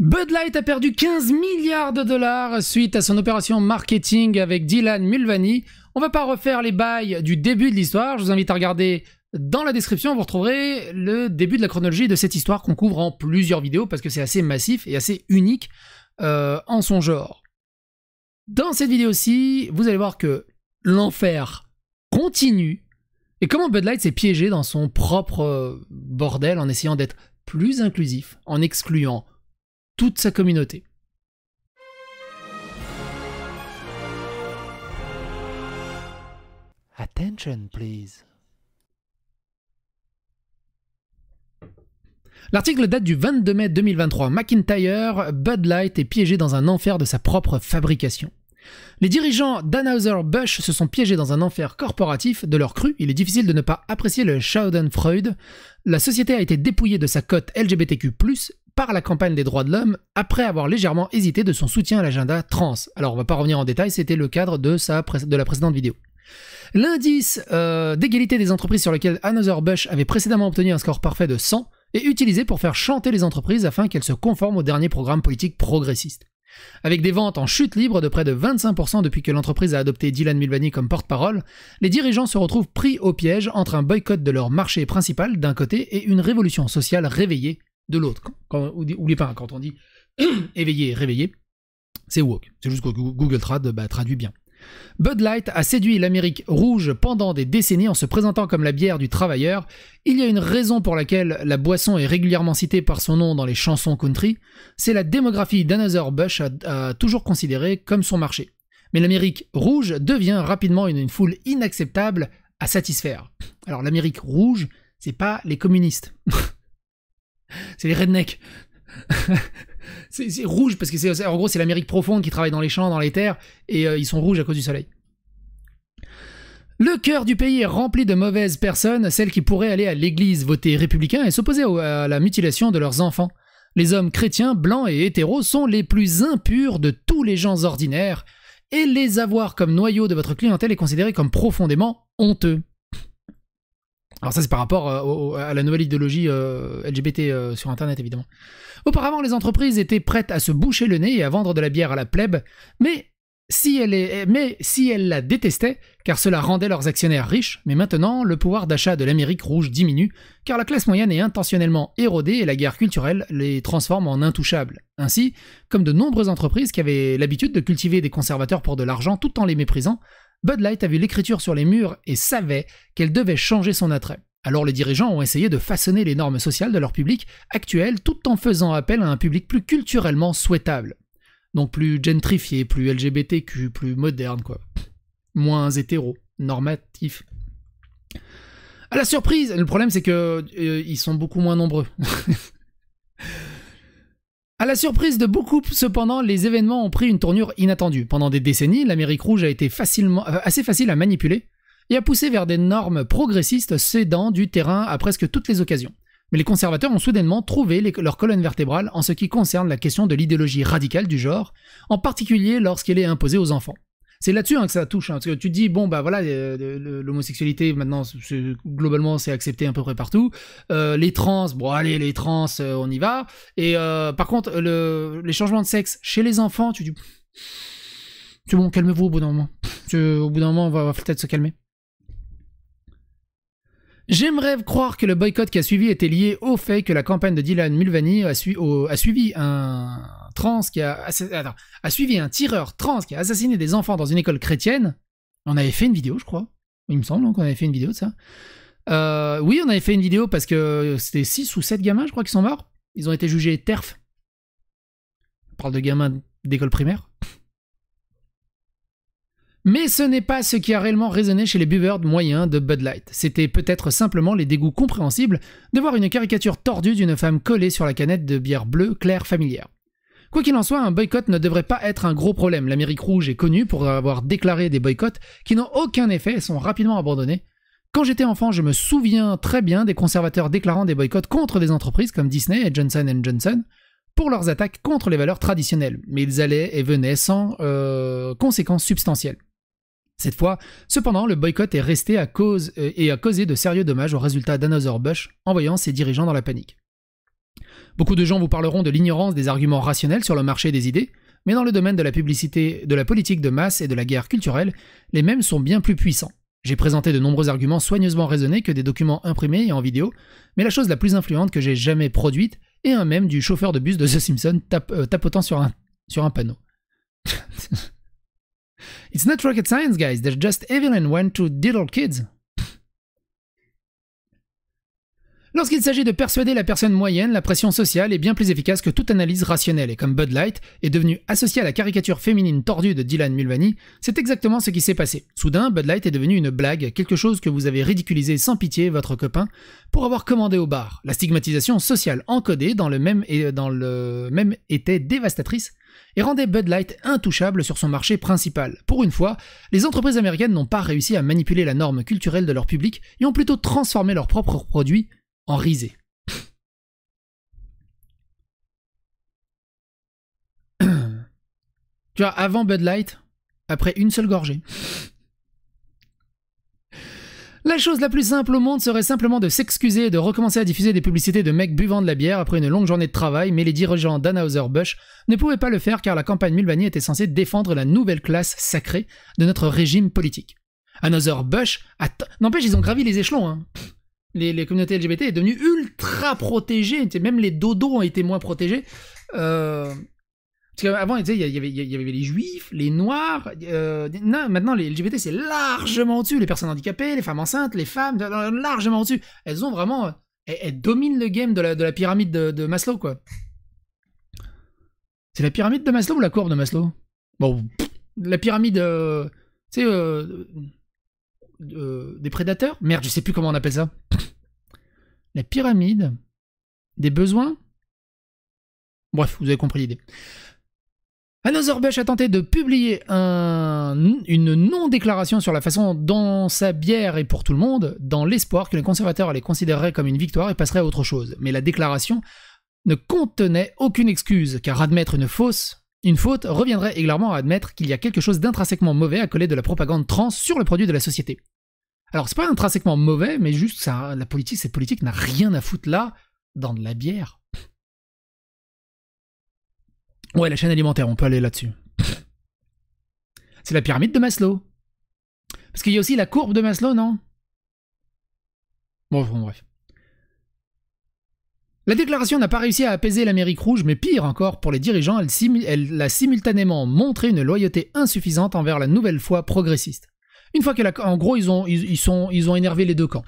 Bud Light a perdu 15 milliards de dollars suite à son opération marketing avec Dylan Mulvaney. On ne va pas refaire les bails du début de l'histoire, je vous invite à regarder dans la description, vous retrouverez le début de la chronologie de cette histoire qu'on couvre en plusieurs vidéos parce que c'est assez massif et assez unique euh, en son genre. Dans cette vidéo-ci, vous allez voir que l'enfer continue et comment Bud Light s'est piégé dans son propre euh, bordel en essayant d'être plus inclusif, en excluant sa communauté. Attention, please. L'article date du 22 mai 2023. McIntyre, Bud Light est piégé dans un enfer de sa propre fabrication. Les dirigeants dannauser bush se sont piégés dans un enfer corporatif de leur cru. Il est difficile de ne pas apprécier le Schadenfreude. La société a été dépouillée de sa cote LGBTQ+, par la campagne des droits de l'homme après avoir légèrement hésité de son soutien à l'agenda trans. Alors on va pas revenir en détail, c'était le cadre de, sa, de la précédente vidéo. L'indice euh, d'égalité des entreprises sur lequel Another Bush avait précédemment obtenu un score parfait de 100 est utilisé pour faire chanter les entreprises afin qu'elles se conforment au dernier programme politique progressiste. Avec des ventes en chute libre de près de 25% depuis que l'entreprise a adopté Dylan Mulvaney comme porte-parole, les dirigeants se retrouvent pris au piège entre un boycott de leur marché principal d'un côté et une révolution sociale réveillée de l'autre, ou pas, hein, quand on dit éveillé, réveillé, c'est woke. C'est juste que Google Trad bah, traduit bien. Bud Light a séduit l'Amérique rouge pendant des décennies en se présentant comme la bière du travailleur. Il y a une raison pour laquelle la boisson est régulièrement citée par son nom dans les chansons country, c'est la démographie d'Another Bush a, toujours considéré comme son marché. Mais l'Amérique rouge devient rapidement une, une, foule inacceptable à satisfaire. Alors l'Amérique rouge, c'est pas les communistes. c'est les rednecks. c'est rouge parce que c'est gros c'est l'Amérique profonde qui travaille dans les champs, dans les terres, et euh, ils sont rouges à cause du soleil. Le cœur du pays est rempli de mauvaises personnes, celles qui pourraient aller à l'église, voter républicain et s'opposer à la mutilation de leurs enfants. Les hommes chrétiens, blancs et hétéros sont les plus impurs de tous les gens ordinaires, et les avoir comme noyau de votre clientèle est considéré comme profondément honteux. Alors ça c'est par rapport euh, à la nouvelle idéologie euh, LGBT euh, sur Internet évidemment. Auparavant les entreprises étaient prêtes à se boucher le nez et à vendre de la bière à la plèbe, mais si elle, est, eh, mais si elle la détestait, car cela rendait leurs actionnaires riches, mais maintenant le pouvoir d'achat de l'Amérique rouge diminue, car la classe moyenne est intentionnellement érodée et la guerre culturelle les transforme en intouchables. Ainsi, comme de nombreuses entreprises qui avaient l'habitude de cultiver des conservateurs pour de l'argent tout en les méprisant, Bud Light a vu l'écriture sur les murs et savait qu'elle devait changer son attrait. Alors les dirigeants ont essayé de façonner les normes sociales de leur public actuel tout en faisant appel à un public plus culturellement souhaitable. Donc plus gentrifié, plus LGBTQ, plus moderne quoi. Moins hétéro, normatif. À la surprise, le problème c'est que euh, ils sont beaucoup moins nombreux. À la surprise de beaucoup, cependant, les événements ont pris une tournure inattendue. Pendant des décennies, l'Amérique rouge a été euh, assez facile à manipuler et a poussé vers des normes progressistes cédant du terrain à presque toutes les occasions. Mais les conservateurs ont soudainement trouvé leur colonne vertébrale en ce qui concerne la question de l'idéologie radicale du genre, en particulier lorsqu'elle est imposée aux enfants c'est là-dessus hein, que ça touche. Hein, parce que tu dis, bon, bah voilà, euh, l'homosexualité, maintenant, globalement, c'est accepté à peu près partout. Euh, les trans, bon, allez, les trans, euh, on y va. Et par contre, les changements de sexe chez les enfants, tu dis, c'est bon, calmez-vous au bout d'un moment. Au bout d'un moment, on va, peut-être se calmer. J'aimerais croire que le boycott qui a suivi était lié au fait que la campagne de Dylan Mulvaney a, a suivi un, trans qui a, a suivi un tireur trans qui a assassiné des enfants dans une école chrétienne. On avait fait une vidéo, je crois. Il me semble qu'on avait fait une vidéo de ça. Euh, oui, on avait fait une vidéo parce que c'était 6 ou 7 gamins, je crois, qui sont morts. Ils ont été jugés TERF. On parle de gamins d'école primaire. Mais ce n'est pas ce qui a réellement résonné chez les buveurs moyens de Bud Light. C'était peut-être simplement les dégoûts compréhensibles de voir une caricature tordue d'une femme collée sur la canette de bière bleue claire familière. Quoi qu'il en soit, un boycott ne devrait pas être un gros problème. L'Amérique rouge est connue pour avoir déclaré des boycotts qui n'ont aucun effet et sont rapidement abandonnés. Quand j'étais enfant, je me souviens très bien des conservateurs déclarant des boycotts contre des entreprises comme Disney et Johnson Johnson pour leurs attaques contre les valeurs traditionnelles, mais ils allaient et venaient sans euh, conséquences substantielles. Cette fois, cependant, le boycott est resté à cause euh, et a causé de sérieux dommages au résultat d'Another Bush, envoyant ses dirigeants dans la panique. Beaucoup de gens vous parleront de l'ignorance des arguments rationnels sur le marché des idées, mais dans le domaine de la publicité, de la politique de masse et de la guerre culturelle, les mêmes sont bien plus puissants. J'ai présenté de nombreux arguments soigneusement raisonnés que des documents imprimés et en vidéo, mais la chose la plus influente que j'ai jamais produite est un mème du chauffeur de bus de The Simpson euh, tapotant sur un, panneau. It's not rocket science, guys. They're just and went to diddle kids. Lorsqu'il s'agit de persuader la personne moyenne, la pression sociale est bien plus efficace que toute analyse rationnelle, et comme Bud Light est devenu associé à la caricature féminine tordue de Dylan Mulvaney, c'est exactement ce qui s'est passé. Soudain, Bud Light est devenu une blague, quelque chose que vous avez ridiculisé sans pitié, votre copain, pour avoir commandé au bar. La stigmatisation sociale encodée dans le même, et dans le même était dévastatrice et rendait Bud Light intouchable sur son marché principal. Pour une fois, les entreprises américaines n'ont pas réussi à manipuler la norme culturelle de leur public et ont plutôt transformé leurs propres produits en risée. tu vois, avant Bud Light, après une seule gorgée. La chose la plus simple au monde serait simplement de s'excuser et de recommencer à diffuser des publicités de mecs buvant de la bière après une longue journée de travail, mais les dirigeants d'Anheuser-Busch ne pouvaient pas le faire car la campagne Mulvaney était censée défendre la nouvelle classe sacrée de notre régime politique. Anheuser-Busch, n'empêche, ils ont gravi les échelons. Hein les, communautés LGBT est devenues ultra protégée. Même les dodos ont été moins protégés. Euh, parce qu'avant, il y, avait, les juifs, les noirs. Euh, maintenant, les LGBT, c'est largement au-dessus. Les personnes handicapées, les femmes enceintes, les femmes, euh, largement au-dessus. Elles ont vraiment. Elles, dominent le game de la, de la pyramide de, Maslow, quoi. C'est la pyramide de Maslow ou la courbe de Maslow Bon, la pyramide. c'est tu sais. Euh, des prédateurs Merde, je sais plus comment on appelle ça. La pyramide des besoins Bref, vous avez compris l'idée. Another Bush a tenté de publier un, une non-déclaration sur la façon dont sa bière est pour tout le monde, dans l'espoir que les conservateurs les considéreraient comme une victoire et passeraient à autre chose. Mais la déclaration ne contenait aucune excuse, car admettre une fausse une faute reviendrait également à admettre qu'il y a quelque chose d'intrinsèquement mauvais à coller de la propagande trans sur le produit de la société. Alors c'est pas intrinsèquement mauvais, mais juste ça, la politique, cette politique n'a rien à foutre là dans de la bière. Ouais, la chaîne alimentaire, on peut aller là-dessus. C'est la pyramide de Maslow. Parce qu'il y a aussi la courbe de Maslow, non Bon, bon bref. La déclaration n'a pas réussi à apaiser l'Amérique rouge, mais pire encore, pour les dirigeants, elle, a simultanément montré une loyauté insuffisante envers la nouvelle foi progressiste. Une fois que en gros, ils ont, ils ont énervé les deux camps.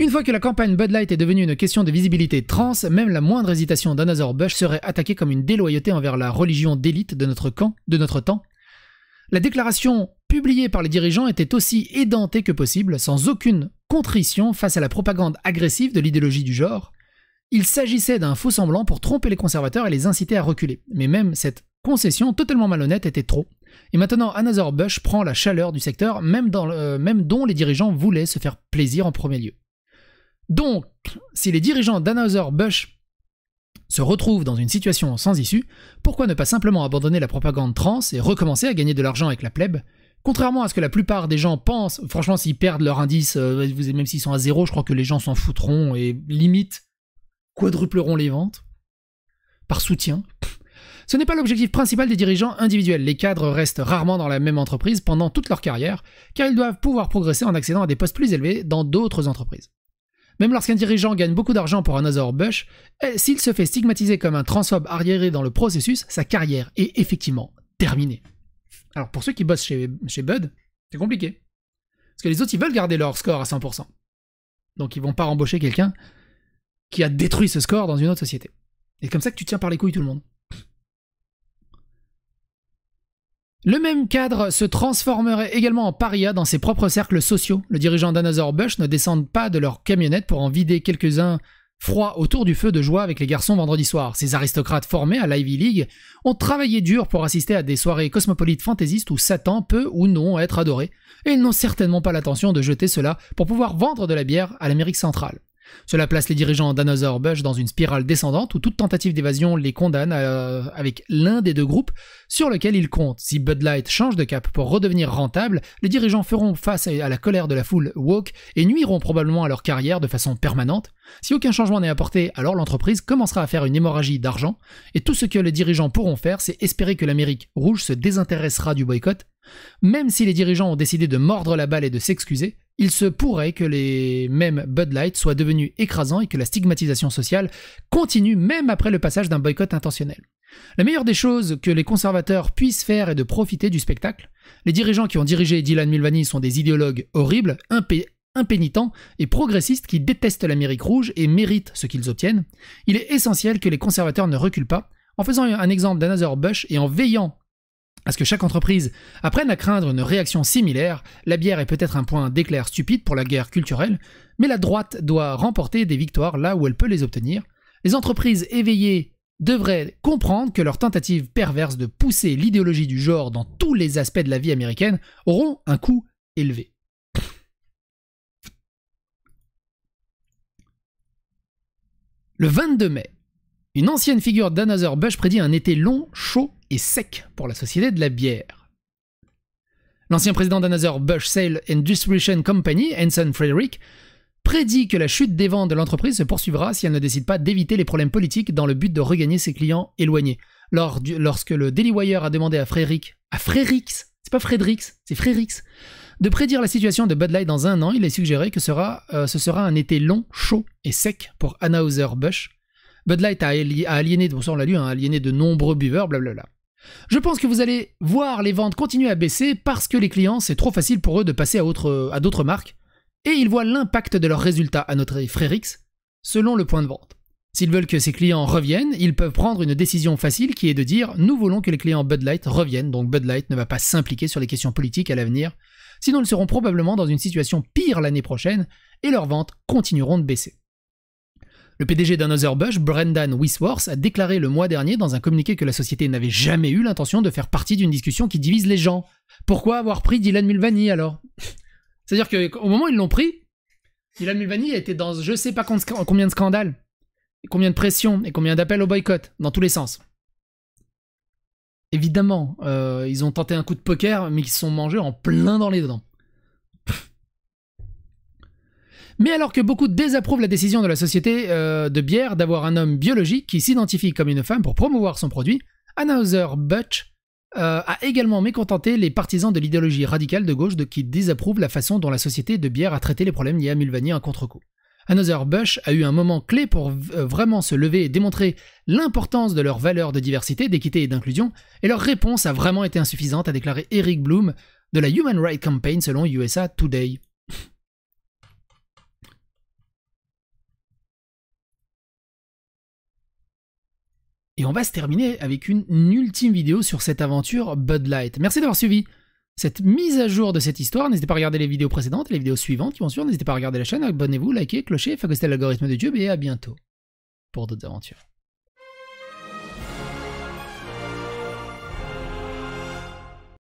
Une fois que la campagne Bud Light est devenue une question de visibilité trans, même la moindre hésitation d'Anazor Bush serait attaquée comme une déloyauté envers la religion d'élite de notre camp, de notre temps. La déclaration publiée par les dirigeants était aussi édentée que possible, sans aucune contrition face à la propagande agressive de l'idéologie du genre. Il s'agissait d'un faux semblant pour tromper les conservateurs et les inciter à reculer. Mais même cette concession totalement malhonnête était trop. Et maintenant, Another Bush prend la chaleur du secteur, euh, même, dont les dirigeants voulaient se faire plaisir en premier lieu. Donc, si les dirigeants d'Another Bush se retrouvent dans une situation sans issue, pourquoi ne pas simplement abandonner la propagande trans et recommencer à gagner de l'argent avec la plèbe Contrairement à ce que la plupart des gens pensent, franchement, s'ils perdent leur indice, euh, même s'ils sont à zéro, je crois que les gens s'en foutront et limite, quadrupleront les ventes par soutien. Ce n'est pas l'objectif principal des dirigeants individuels. Les cadres restent rarement dans la même entreprise pendant toute leur carrière, car ils doivent pouvoir progresser en accédant à des postes plus élevés dans d'autres entreprises. Même lorsqu'un dirigeant gagne beaucoup d'argent pour un Azor Bush, eh, s'il se fait stigmatiser comme un transphobe arriéré dans le processus, sa carrière est effectivement terminée. Alors pour ceux qui bossent chez, Bud, c'est compliqué. Parce que les autres, ils veulent garder leur score à 100%. Donc ils vont pas embaucher quelqu'un qui a détruit ce score dans une autre société. Et comme ça que tu tiens par les couilles tout le monde. Le même cadre se transformerait également en paria dans ses propres cercles sociaux. Le dirigeant d'Anazor Bush ne descend pas de leur camionnette pour en vider quelques-uns froids autour du feu de joie avec les garçons vendredi soir. Ces aristocrates formés à l'Ivy League ont travaillé dur pour assister à des soirées cosmopolites fantaisistes où Satan peut ou non être adoré, et ils n'ont certainement pas l'intention de jeter cela pour pouvoir vendre de la bière à l'Amérique centrale. Cela place les dirigeants d'Another Bush dans une spirale descendante où toute tentative d'évasion les condamne euh, avec l'un des deux groupes sur lequel ils comptent. Si Bud Light change de cap pour redevenir rentable, les dirigeants feront face à la colère de la foule woke et nuiront probablement à leur carrière de façon permanente. Si aucun changement n'est apporté, alors l'entreprise commencera à faire une hémorragie d'argent et tout ce que les dirigeants pourront faire, c'est espérer que l'Amérique rouge se désintéressera du boycott même si les dirigeants ont décidé de mordre la balle et de s'excuser, il se pourrait que les mêmes Bud Light soient devenus écrasants et que la stigmatisation sociale continue même après le passage d'un boycott intentionnel. La meilleure des choses que les conservateurs puissent faire est de profiter du spectacle. Les dirigeants qui ont dirigé Dylan Milvani sont des idéologues horribles, impénitents et progressistes qui détestent l'Amérique rouge et méritent ce qu'ils obtiennent. Il est essentiel que les conservateurs ne reculent pas. En faisant un exemple d'Another Bush et en veillant à ce que chaque entreprise apprenne à craindre une réaction similaire, la bière est peut-être un point d'éclair stupide pour la guerre culturelle, mais la droite doit remporter des victoires là où elle peut les obtenir. Les entreprises éveillées devraient comprendre que leurs tentatives perverses de pousser l'idéologie du genre dans tous les aspects de la vie américaine auront un coût élevé. Le 22 mai, une ancienne figure d'Another Bush prédit un été long, chaud et sec pour la société de la bière. L'ancien président d'Another Bush Sale and Distribution Company, Hanson Frederick, prédit que la chute des ventes de l'entreprise se poursuivra si elle ne décide pas d'éviter les problèmes politiques dans le but de regagner ses clients éloignés. lorsque le Daily Wire a demandé à Frederick, à Fredericks, c'est pas Fredericks, c'est Fredericks, de prédire la situation de Bud Light dans un an, il a suggéré que euh, ce sera un été long, chaud et sec pour Anheuser-Busch, Bud Light a, hein, aliéné, de nombreux buveurs, blablabla. Je pense que vous allez voir les ventes continuer à baisser parce que les clients, c'est trop facile pour eux de passer à, d'autres marques, et ils voient l'impact de leurs résultats à notre Frérix, selon le point de vente. S'ils veulent que ces clients reviennent, ils peuvent prendre une décision facile qui est de dire nous voulons que les clients Bud Light reviennent, donc Bud Light ne va pas s'impliquer sur les questions politiques à l'avenir, sinon ils seront probablement dans une situation pire l'année prochaine et leurs ventes continueront de baisser. Le PDG d'Another Bush, Brendan Wisworth, a déclaré le mois dernier dans un communiqué que la société n'avait jamais eu l'intention de faire partie d'une discussion qui divise les gens. Pourquoi avoir pris Dylan Mulvaney alors C'est-à-dire qu'au moment où ils l'ont pris, Dylan Mulvaney était dans je sais pas combien de scandales, et combien de pressions et combien d'appels au boycott, dans tous les sens. Évidemment, euh, ils ont tenté un coup de poker, mais ils se sont mangés en plein dans les dents. Mais alors que beaucoup désapprouvent la décision de la société euh, de bière d'avoir un homme biologique qui s'identifie comme une femme pour promouvoir son produit, Anheuser Butch euh, a également mécontenté les partisans de l'idéologie radicale de gauche de qui désapprouvent la façon dont la société de bière a traité les problèmes liés à Mulvaney en contre-coup. Another Butch a eu un moment clé pour euh, vraiment se lever et démontrer l'importance de leurs valeurs de diversité, d'équité et d'inclusion, et leur réponse a vraiment été insuffisante, a déclaré Eric Bloom de la Human Rights Campaign selon USA Today. Et on va se terminer avec une ultime vidéo sur cette aventure Bud Light. Merci d'avoir suivi cette mise à jour de cette histoire. N'hésitez pas à regarder les vidéos précédentes et les vidéos suivantes qui vont suivre. N'hésitez pas à regarder la chaîne, abonnez-vous, likez, clochez, faites que l'algorithme de YouTube et à bientôt pour d'autres aventures.